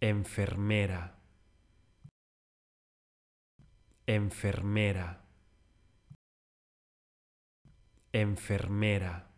enfermera, enfermera, enfermera.